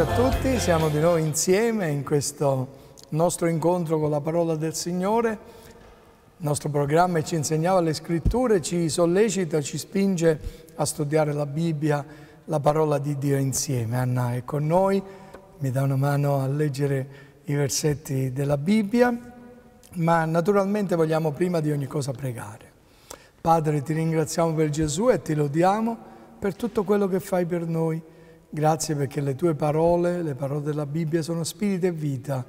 Eccoci a tutti, siamo di nuovo insieme in questo nostro incontro con la parola del Signore. Il nostro programma ci insegnava le scritture, ci sollecita, ci spinge a studiare la Bibbia, la parola di Dio insieme. Anna è con noi, mi dà una mano a leggere i versetti della Bibbia, ma naturalmente vogliamo prima di ogni cosa pregare. Padre, ti ringraziamo per Gesù e ti lodiamo per tutto quello che fai per noi Grazie perché le tue parole, le parole della Bibbia, sono spirito e vita.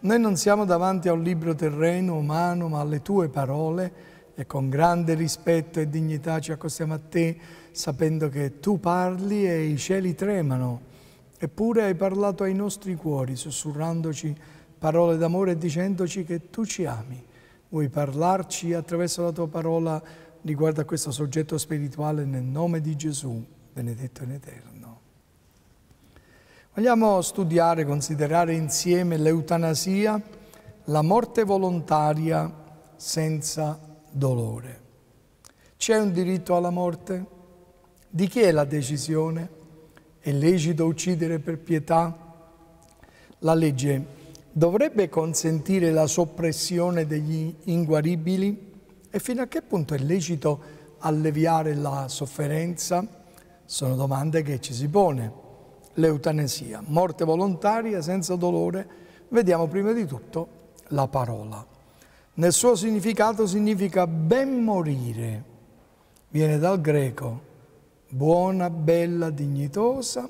Noi non siamo davanti a un libro terreno, umano, ma alle tue parole e con grande rispetto e dignità ci accostiamo a te sapendo che tu parli e i cieli tremano. Eppure hai parlato ai nostri cuori, sussurrandoci parole d'amore e dicendoci che tu ci ami. Vuoi parlarci attraverso la tua parola riguardo a questo soggetto spirituale nel nome di Gesù, benedetto in eterno. Vogliamo studiare, considerare insieme l'eutanasia, la morte volontaria senza dolore. C'è un diritto alla morte? Di chi è la decisione? È lecito uccidere per pietà? La legge dovrebbe consentire la soppressione degli inguaribili? E fino a che punto è lecito alleviare la sofferenza? Sono domande che ci si pone l'eutanasia, morte volontaria senza dolore, vediamo prima di tutto la parola. Nel suo significato significa ben morire, viene dal greco buona, bella, dignitosa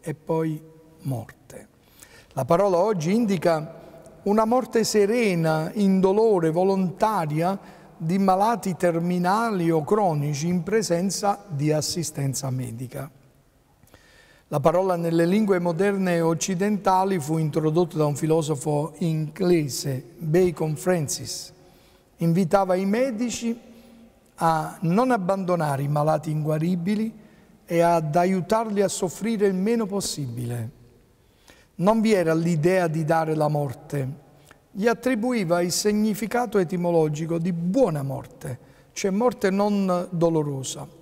e poi morte. La parola oggi indica una morte serena, indolore, volontaria di malati terminali o cronici in presenza di assistenza medica. La parola nelle lingue moderne occidentali fu introdotta da un filosofo inglese, Bacon Francis. Invitava i medici a non abbandonare i malati inguaribili e ad aiutarli a soffrire il meno possibile. Non vi era l'idea di dare la morte, gli attribuiva il significato etimologico di buona morte, cioè morte non dolorosa.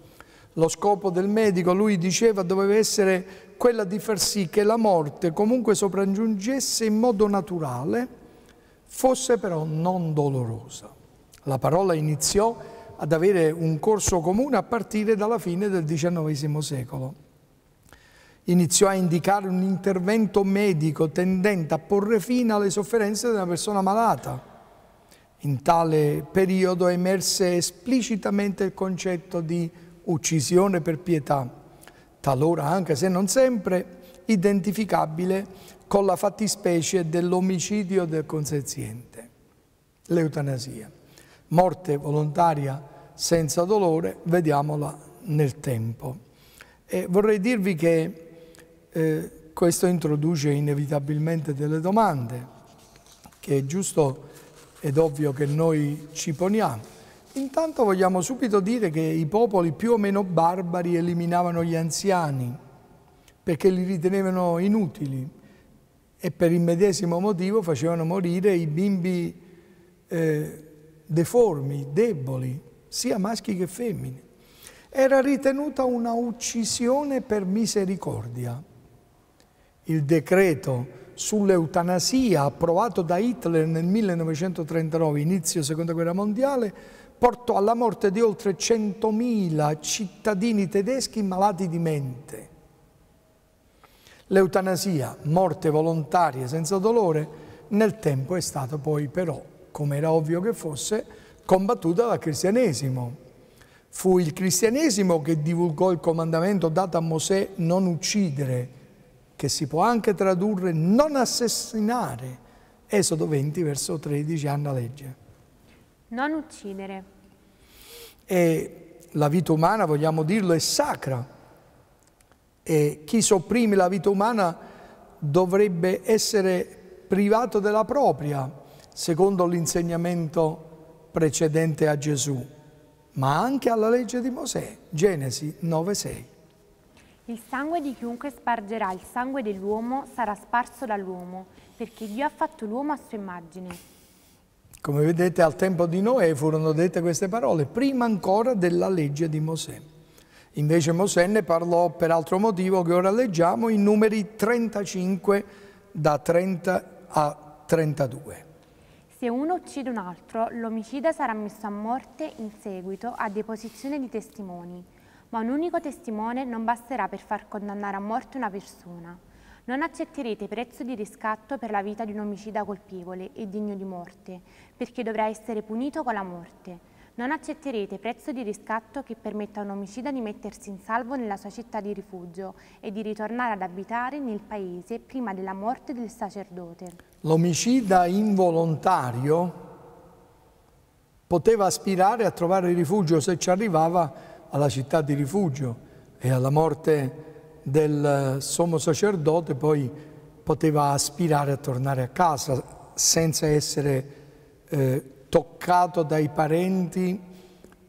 Lo scopo del medico, lui diceva, doveva essere quella di far sì che la morte comunque sopraggiungesse in modo naturale, fosse però non dolorosa. La parola iniziò ad avere un corso comune a partire dalla fine del XIX secolo. Iniziò a indicare un intervento medico tendente a porre fine alle sofferenze di una persona malata. In tale periodo emerse esplicitamente il concetto di uccisione per pietà, talora anche se non sempre identificabile con la fattispecie dell'omicidio del consenziente, l'eutanasia. Morte volontaria senza dolore, vediamola nel tempo. E vorrei dirvi che eh, questo introduce inevitabilmente delle domande, che è giusto ed ovvio che noi ci poniamo. Intanto vogliamo subito dire che i popoli più o meno barbari eliminavano gli anziani perché li ritenevano inutili e per il medesimo motivo facevano morire i bimbi eh, deformi, deboli, sia maschi che femmine. Era ritenuta una uccisione per misericordia. Il decreto sull'eutanasia approvato da Hitler nel 1939, inizio Seconda Guerra Mondiale, portò alla morte di oltre 100.000 cittadini tedeschi malati di mente. L'eutanasia, morte volontaria senza dolore, nel tempo è stata poi però, come era ovvio che fosse, combattuta dal cristianesimo. Fu il cristianesimo che divulgò il comandamento dato a Mosè non uccidere, che si può anche tradurre non assassinare, Esodo 20 verso 13 anna legge. Non uccidere. E la vita umana, vogliamo dirlo, è sacra. E chi sopprime la vita umana dovrebbe essere privato della propria, secondo l'insegnamento precedente a Gesù, ma anche alla legge di Mosè, Genesi 9,6. Il sangue di chiunque spargerà il sangue dell'uomo sarà sparso dall'uomo, perché Dio ha fatto l'uomo a sua immagine come vedete al tempo di Noè furono dette queste parole, prima ancora della legge di Mosè. Invece Mosè ne parlò per altro motivo che ora leggiamo in numeri 35 da 30 a 32. Se uno uccide un altro, l'omicida sarà messo a morte in seguito a deposizione di testimoni, ma un unico testimone non basterà per far condannare a morte una persona. Non accetterete prezzo di riscatto per la vita di un omicida colpevole e degno di morte, perché dovrà essere punito con la morte. Non accetterete prezzo di riscatto che permetta a un omicida di mettersi in salvo nella sua città di rifugio e di ritornare ad abitare nel paese prima della morte del sacerdote. L'omicida involontario poteva aspirare a trovare rifugio se ci arrivava alla città di rifugio e alla morte del eh, sommo sacerdote poi poteva aspirare a tornare a casa senza essere eh, toccato dai parenti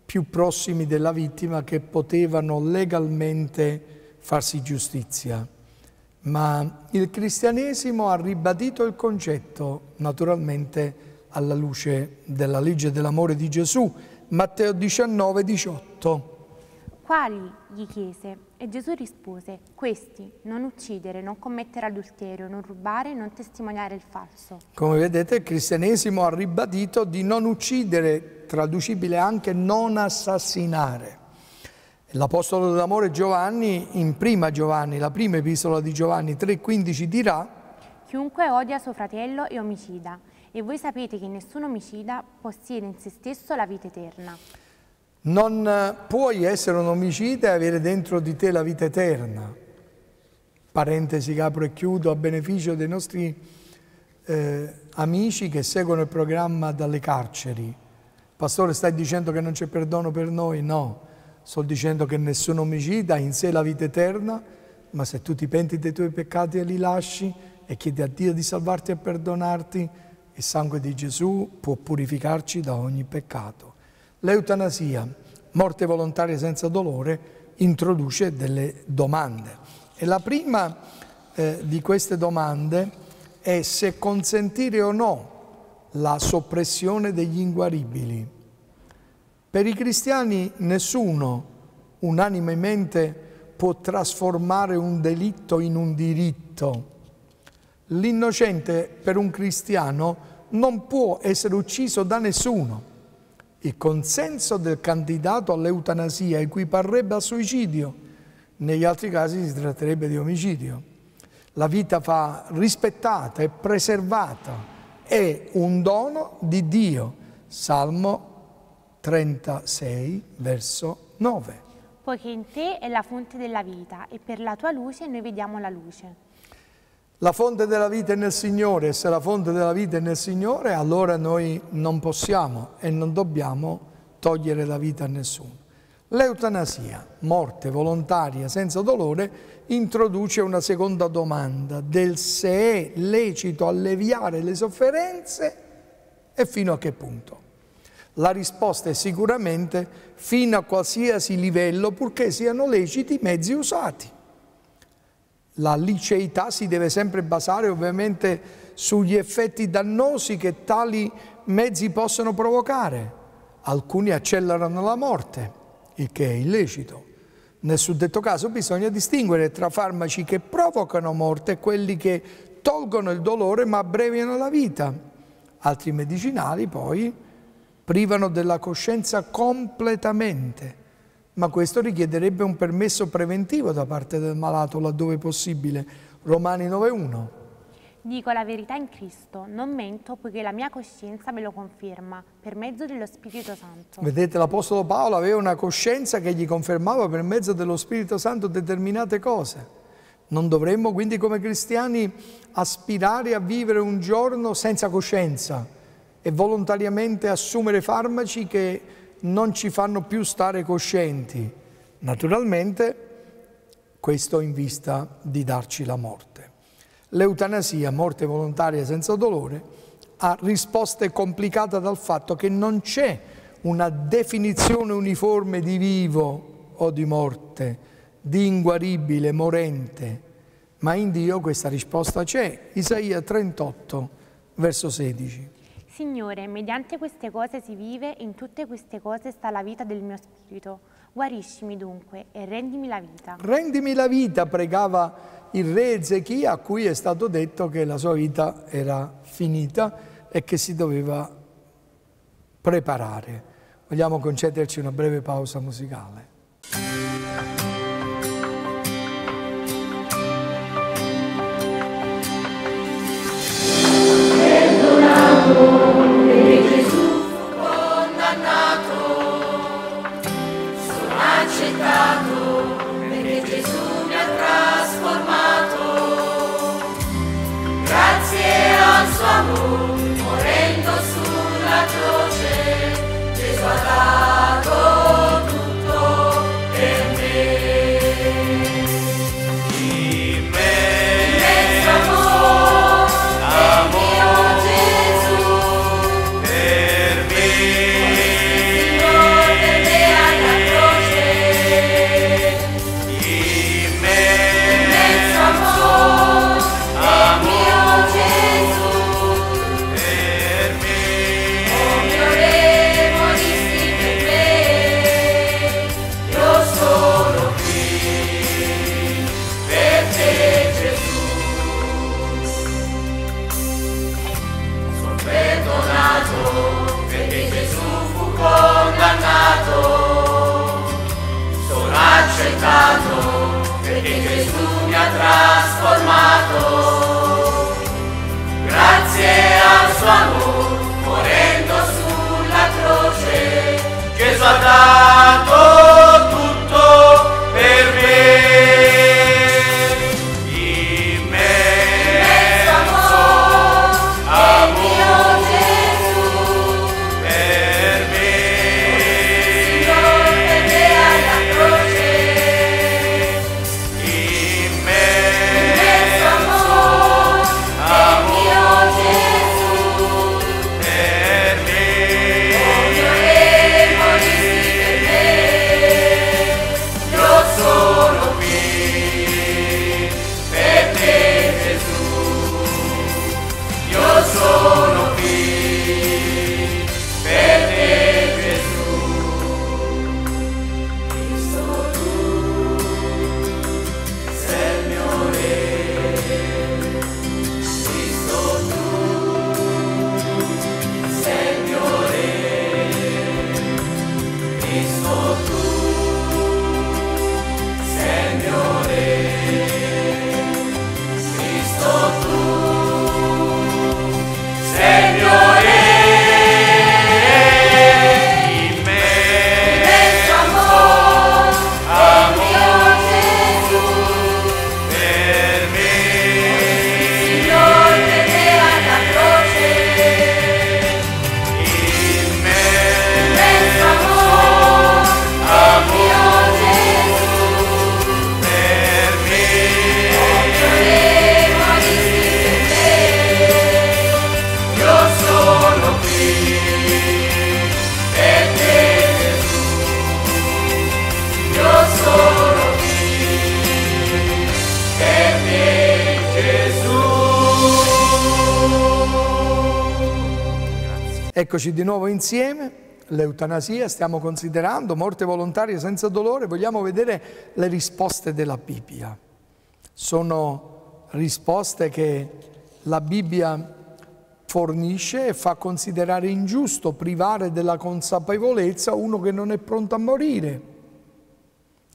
più prossimi della vittima che potevano legalmente farsi giustizia. Ma il cristianesimo ha ribadito il concetto, naturalmente, alla luce della legge dell'amore di Gesù, Matteo 19, 18. Quali? gli chiese. E Gesù rispose, questi, non uccidere, non commettere adulterio, non rubare, non testimoniare il falso. Come vedete il cristianesimo ha ribadito di non uccidere, traducibile anche non assassinare. L'Apostolo dell'Amore Giovanni, in prima Giovanni, la prima epistola di Giovanni 3,15 dirà Chiunque odia suo fratello è omicida, e voi sapete che nessun omicida possiede in se stesso la vita eterna. Non puoi essere un omicida e avere dentro di te la vita eterna. Parentesi che apro e chiudo a beneficio dei nostri eh, amici che seguono il programma dalle carceri. Pastore, stai dicendo che non c'è perdono per noi? No, sto dicendo che nessun omicida ha in sé la vita eterna, ma se tu ti penti dei tuoi peccati e li lasci e chiedi a Dio di salvarti e perdonarti, il sangue di Gesù può purificarci da ogni peccato. L'eutanasia, morte volontaria senza dolore, introduce delle domande. E la prima eh, di queste domande è se consentire o no la soppressione degli inguaribili. Per i cristiani nessuno unanimemente può trasformare un delitto in un diritto. L'innocente per un cristiano non può essere ucciso da nessuno il consenso del candidato all'eutanasia equiparrebbe al suicidio, negli altri casi si tratterebbe di omicidio. La vita va rispettata e preservata, è un dono di Dio. Salmo 36, verso 9. Poiché in te è la fonte della vita e per la tua luce noi vediamo la luce. La fonte della vita è nel Signore, e se la fonte della vita è nel Signore, allora noi non possiamo e non dobbiamo togliere la vita a nessuno. L'eutanasia, morte volontaria senza dolore, introduce una seconda domanda del se è lecito alleviare le sofferenze e fino a che punto. La risposta è sicuramente fino a qualsiasi livello, purché siano leciti i mezzi usati. La liceità si deve sempre basare ovviamente sugli effetti dannosi che tali mezzi possono provocare. Alcuni accelerano la morte, il che è illecito. Nel suddetto caso bisogna distinguere tra farmaci che provocano morte e quelli che tolgono il dolore ma abbreviano la vita. Altri medicinali poi privano della coscienza completamente ma questo richiederebbe un permesso preventivo da parte del malato laddove possibile. Romani 9.1 Dico la verità in Cristo, non mento poiché la mia coscienza me lo conferma per mezzo dello Spirito Santo. Vedete, l'Apostolo Paolo aveva una coscienza che gli confermava per mezzo dello Spirito Santo determinate cose. Non dovremmo quindi come cristiani aspirare a vivere un giorno senza coscienza e volontariamente assumere farmaci che non ci fanno più stare coscienti, naturalmente questo in vista di darci la morte. L'eutanasia, morte volontaria senza dolore, ha risposte complicate dal fatto che non c'è una definizione uniforme di vivo o di morte, di inguaribile, morente, ma in Dio questa risposta c'è. Isaia 38, verso 16. Signore, mediante queste cose si vive, in tutte queste cose sta la vita del mio spirito. Guariscimi dunque e rendimi la vita. Rendimi la vita, pregava il re Ezechia, a cui è stato detto che la sua vita era finita e che si doveva preparare. Vogliamo concederci una breve pausa musicale. amor morendo sulla croce que ha dato Eccoci di nuovo insieme. L'eutanasia, stiamo considerando morte volontaria senza dolore, vogliamo vedere le risposte della Bibbia. Sono risposte che la Bibbia fornisce e fa considerare ingiusto privare della consapevolezza uno che non è pronto a morire.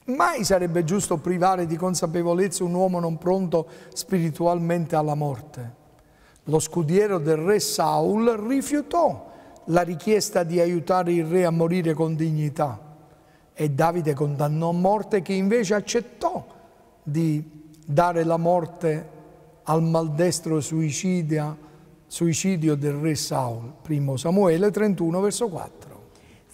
Mai sarebbe giusto privare di consapevolezza un uomo non pronto spiritualmente alla morte. Lo scudiero del re Saul rifiutò la richiesta di aiutare il re a morire con dignità e Davide condannò a morte che invece accettò di dare la morte al maldestro suicidio, suicidio del re Saul, 1 Samuele 31 verso 4.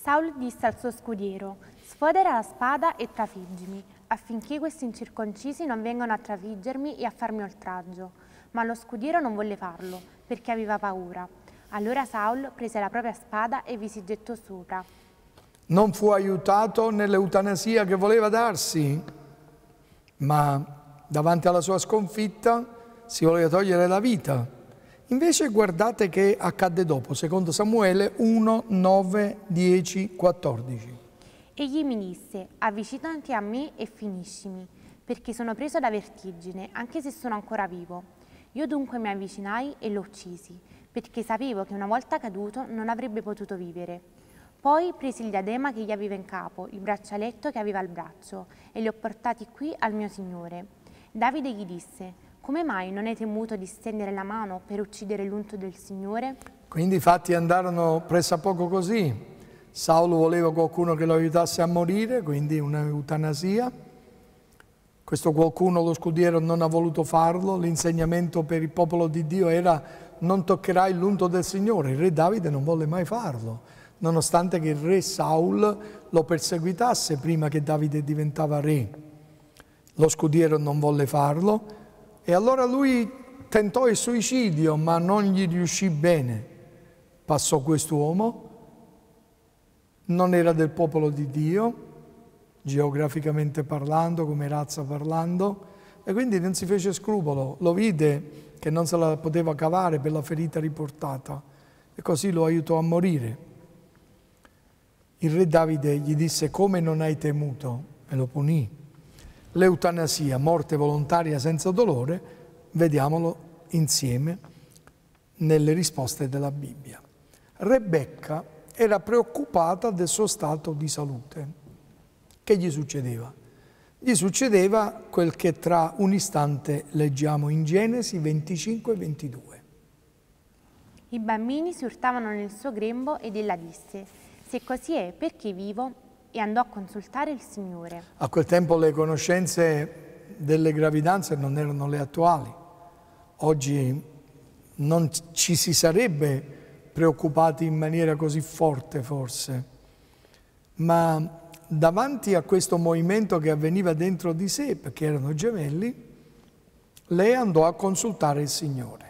Saul disse al suo scudiero, sfodera la spada e trafiggimi, affinché questi incirconcisi non vengano a trafiggermi e a farmi oltraggio. Ma lo scudiero non volle farlo, perché aveva paura allora Saul prese la propria spada e vi si gettò sopra. Non fu aiutato nell'eutanasia che voleva darsi, ma davanti alla sua sconfitta si voleva togliere la vita. Invece guardate che accadde dopo, secondo Samuele 1, 9, 10, 14. Egli mi disse, avvicinati a me e finiscimi, perché sono preso da vertigine, anche se sono ancora vivo. Io dunque mi avvicinai e lo uccisi perché sapevo che una volta caduto non avrebbe potuto vivere. Poi presi il diadema che gli aveva in capo, il braccialetto che aveva al braccio e li ho portati qui al mio Signore. Davide gli disse, come mai non hai temuto di stendere la mano per uccidere l'unto del Signore? Quindi i fatti andarono pressappoco così. Saulo voleva qualcuno che lo aiutasse a morire, quindi un'eutanasia. Questo qualcuno, lo scudiero, non ha voluto farlo. L'insegnamento per il popolo di Dio era non toccherai l'unto del Signore. Il re Davide non volle mai farlo, nonostante che il re Saul lo perseguitasse prima che Davide diventava re. Lo scudiero non volle farlo e allora lui tentò il suicidio, ma non gli riuscì bene. Passò quest'uomo, non era del popolo di Dio, geograficamente parlando, come razza parlando, e quindi non si fece scrupolo, lo vide che non se la poteva cavare per la ferita riportata e così lo aiutò a morire. Il re Davide gli disse come non hai temuto e lo punì. L'eutanasia, morte volontaria senza dolore, vediamolo insieme nelle risposte della Bibbia. Rebecca era preoccupata del suo stato di salute. Che gli succedeva? Gli succedeva quel che tra un istante leggiamo in Genesi 25 e 22. I bambini si urtavano nel suo grembo ed ella disse, se così è, perché vivo? E andò a consultare il Signore. A quel tempo le conoscenze delle gravidanze non erano le attuali. Oggi non ci si sarebbe preoccupati in maniera così forte forse, ma davanti a questo movimento che avveniva dentro di sé, perché erano gemelli, lei andò a consultare il Signore.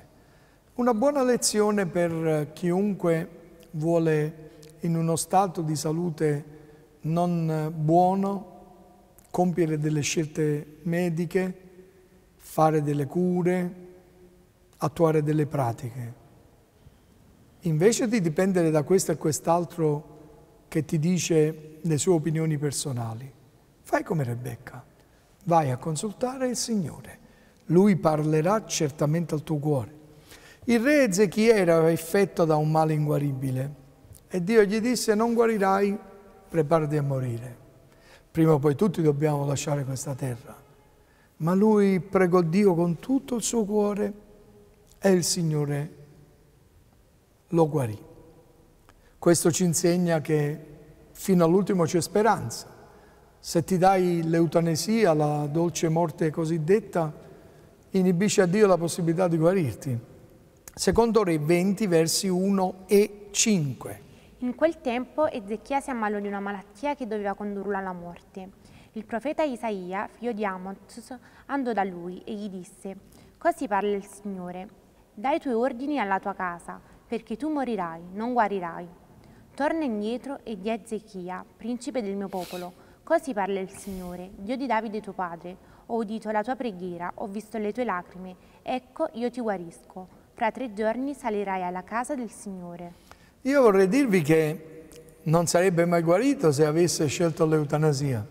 Una buona lezione per eh, chiunque vuole in uno stato di salute non eh, buono compiere delle scelte mediche, fare delle cure, attuare delle pratiche. Invece di dipendere da questo e quest'altro che ti dice le sue opinioni personali. Fai come Rebecca, vai a consultare il Signore. Lui parlerà certamente al tuo cuore. Il re Ezechia era effetto da un male inguaribile e Dio gli disse non guarirai, preparati a morire. Prima o poi tutti dobbiamo lasciare questa terra. Ma lui pregò Dio con tutto il suo cuore e il Signore lo guarì. Questo ci insegna che fino all'ultimo c'è speranza. Se ti dai l'eutanesia, la dolce morte cosiddetta, inibisce a Dio la possibilità di guarirti. Secondo Re 20, versi 1 e 5. In quel tempo Ezechia si ammalò di una malattia che doveva condurlo alla morte. Il profeta Isaia, figlio di Amos, andò da lui e gli disse, Così parla il Signore, dai i tuoi ordini alla tua casa, perché tu morirai, non guarirai. Torna indietro e di Ezechia, principe del mio popolo, così parla il Signore, Dio di Davide tuo padre, ho udito la tua preghiera, ho visto le tue lacrime, ecco io ti guarisco, fra tre giorni salirai alla casa del Signore. Io vorrei dirvi che non sarebbe mai guarito se avesse scelto l'eutanasia.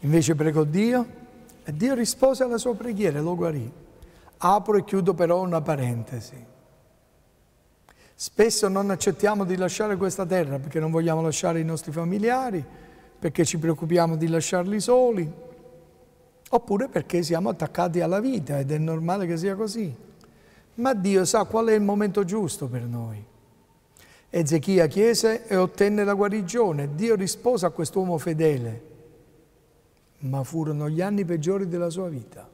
Invece pregò Dio e Dio rispose alla sua preghiera e lo guarì. Apro e chiudo però una parentesi. Spesso non accettiamo di lasciare questa terra perché non vogliamo lasciare i nostri familiari, perché ci preoccupiamo di lasciarli soli, oppure perché siamo attaccati alla vita ed è normale che sia così. Ma Dio sa qual è il momento giusto per noi. Ezechia chiese e ottenne la guarigione. Dio rispose a quest'uomo fedele, ma furono gli anni peggiori della sua vita.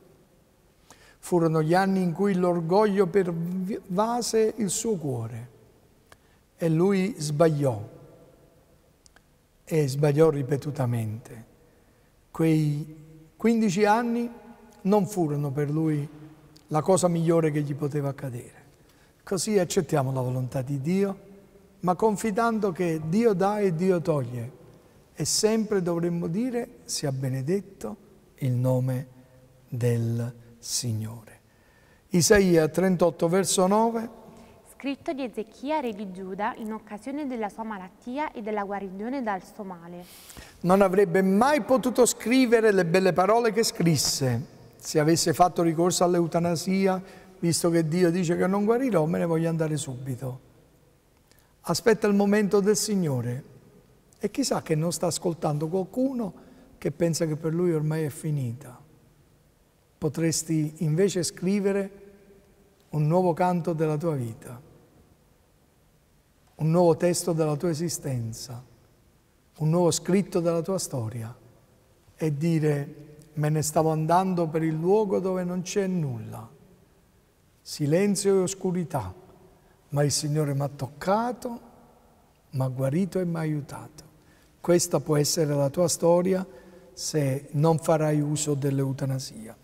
Furono gli anni in cui l'orgoglio pervase il suo cuore e lui sbagliò e sbagliò ripetutamente. Quei 15 anni non furono per lui la cosa migliore che gli poteva accadere. Così accettiamo la volontà di Dio, ma confidando che Dio dà e Dio toglie. E sempre dovremmo dire sia benedetto il nome del Signore. Isaia 38 verso 9 scritto di Ezechia, re di Giuda, in occasione della sua malattia e della guarigione dal suo male. Non avrebbe mai potuto scrivere le belle parole che scrisse se avesse fatto ricorso all'eutanasia, visto che Dio dice che non guarirò, me ne voglio andare subito. Aspetta il momento del Signore e chissà che non sta ascoltando qualcuno che pensa che per lui ormai è finita. Potresti invece scrivere un nuovo canto della tua vita un nuovo testo della tua esistenza, un nuovo scritto della tua storia e dire me ne stavo andando per il luogo dove non c'è nulla, silenzio e oscurità, ma il Signore mi ha toccato, mi ha guarito e mi ha aiutato. Questa può essere la tua storia se non farai uso dell'eutanasia.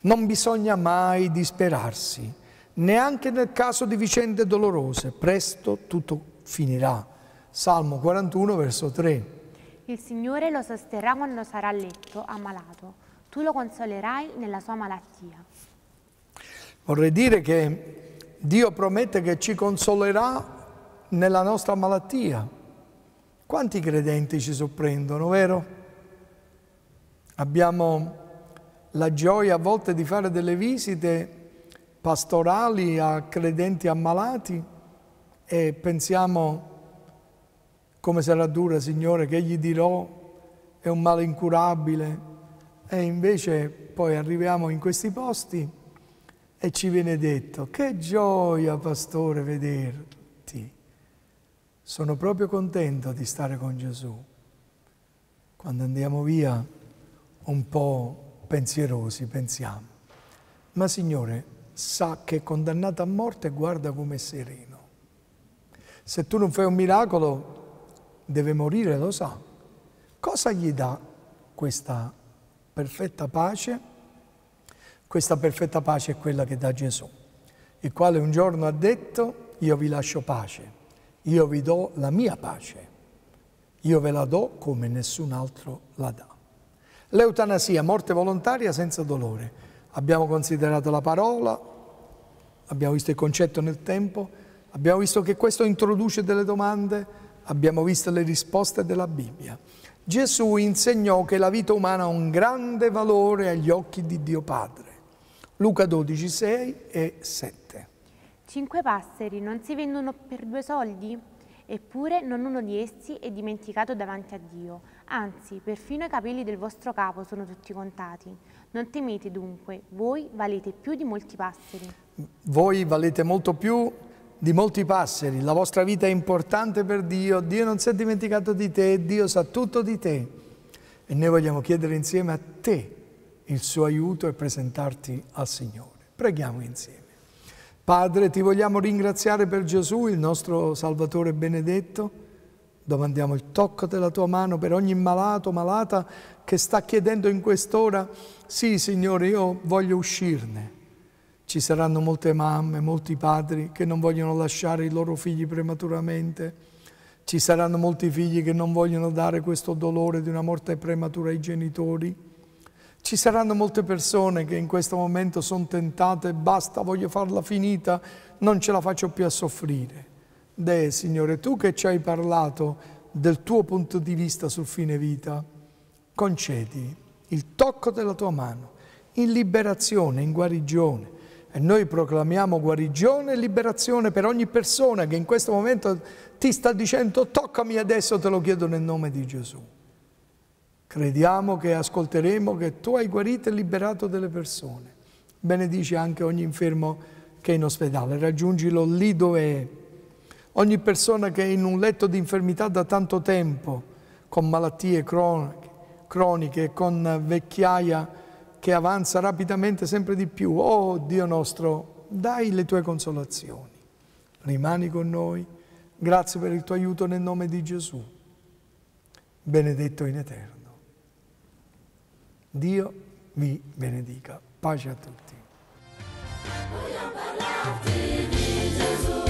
Non bisogna mai disperarsi, neanche nel caso di vicende dolorose, presto tutto finirà. Salmo 41, verso 3. Il Signore lo sosterrà quando sarà a letto, ammalato. Tu lo consolerai nella sua malattia. Vorrei dire che Dio promette che ci consolerà nella nostra malattia. Quanti credenti ci sorprendono, vero? Abbiamo la gioia a volte di fare delle visite pastorali a credenti ammalati e pensiamo come sarà dura, Signore, che gli dirò, è un male incurabile. E invece poi arriviamo in questi posti e ci viene detto, che gioia, pastore, vederti. Sono proprio contento di stare con Gesù. Quando andiamo via un po' pensierosi, pensiamo, ma Signore sa che è condannato a morte guarda come è sereno. Se tu non fai un miracolo, deve morire, lo sa. Cosa gli dà questa perfetta pace? Questa perfetta pace è quella che dà Gesù, il quale un giorno ha detto, io vi lascio pace, io vi do la mia pace, io ve la do come nessun altro la dà. L'eutanasia, morte volontaria senza dolore. Abbiamo considerato la parola, abbiamo visto il concetto nel tempo, Abbiamo visto che questo introduce delle domande, abbiamo visto le risposte della Bibbia. Gesù insegnò che la vita umana ha un grande valore agli occhi di Dio Padre. Luca 12, 6 e 7. Cinque passeri non si vendono per due soldi? Eppure non uno di essi è dimenticato davanti a Dio, anzi, perfino i capelli del vostro capo sono tutti contati. Non temete dunque, voi valete più di molti passeri. Voi valete molto più di molti passeri, la vostra vita è importante per Dio, Dio non si è dimenticato di te, Dio sa tutto di te e noi vogliamo chiedere insieme a te il suo aiuto e presentarti al Signore. Preghiamo insieme. Padre, ti vogliamo ringraziare per Gesù, il nostro Salvatore benedetto. Domandiamo il tocco della tua mano per ogni malato, malata che sta chiedendo in quest'ora, sì Signore, io voglio uscirne ci saranno molte mamme, molti padri che non vogliono lasciare i loro figli prematuramente. Ci saranno molti figli che non vogliono dare questo dolore di una morte prematura ai genitori. Ci saranno molte persone che in questo momento sono tentate, basta, voglio farla finita, non ce la faccio più a soffrire. Deh, Signore, tu che ci hai parlato del tuo punto di vista sul fine vita, concedi il tocco della tua mano in liberazione, in guarigione, e noi proclamiamo guarigione e liberazione per ogni persona che in questo momento ti sta dicendo toccami adesso, te lo chiedo nel nome di Gesù. Crediamo che ascolteremo che tu hai guarito e liberato delle persone. Benedici anche ogni infermo che è in ospedale, raggiungilo lì dove è. Ogni persona che è in un letto di infermità da tanto tempo, con malattie croniche, croniche con vecchiaia, che avanza rapidamente sempre di più. Oh Dio nostro, dai le tue consolazioni, rimani con noi, grazie per il tuo aiuto nel nome di Gesù, benedetto in eterno. Dio vi benedica. Pace a tutti. Voglio parlarti di Gesù.